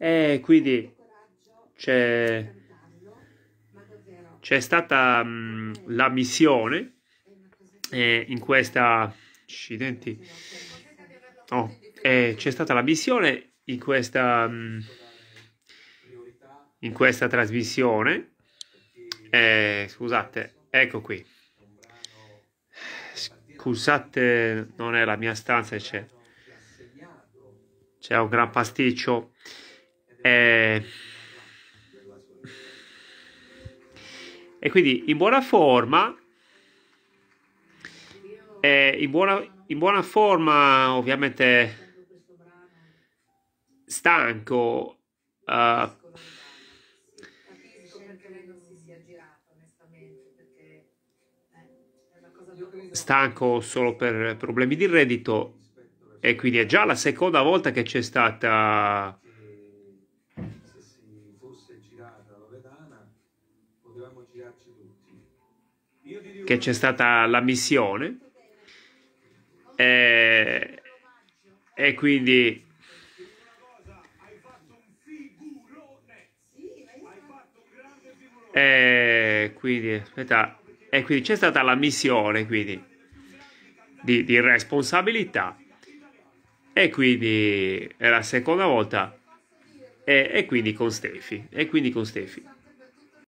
E eh, quindi c'è, c'è stata mh, mm, la missione eh, in questa... Accidenti. Oh, eh, c'è stata la missione in questa, mh, mm, in questa trasmissione. Eh, scusate, ecco qui. Scusate, non è la mia stanza, eccetera cioè un gran pasticcio e, e quindi in buona forma in buona, in buona forma ovviamente stanco uh, stanco solo per problemi di reddito e quindi è già la seconda volta che c'è stata... Se si fosse girata la Loredana, potevamo girarci tutti. Che c'è stata la missione. E, e quindi... E quindi, aspetta, e quindi c'è stata la missione quindi, di, di responsabilità e quindi è la seconda volta e, e quindi con Steffi e quindi con Steffi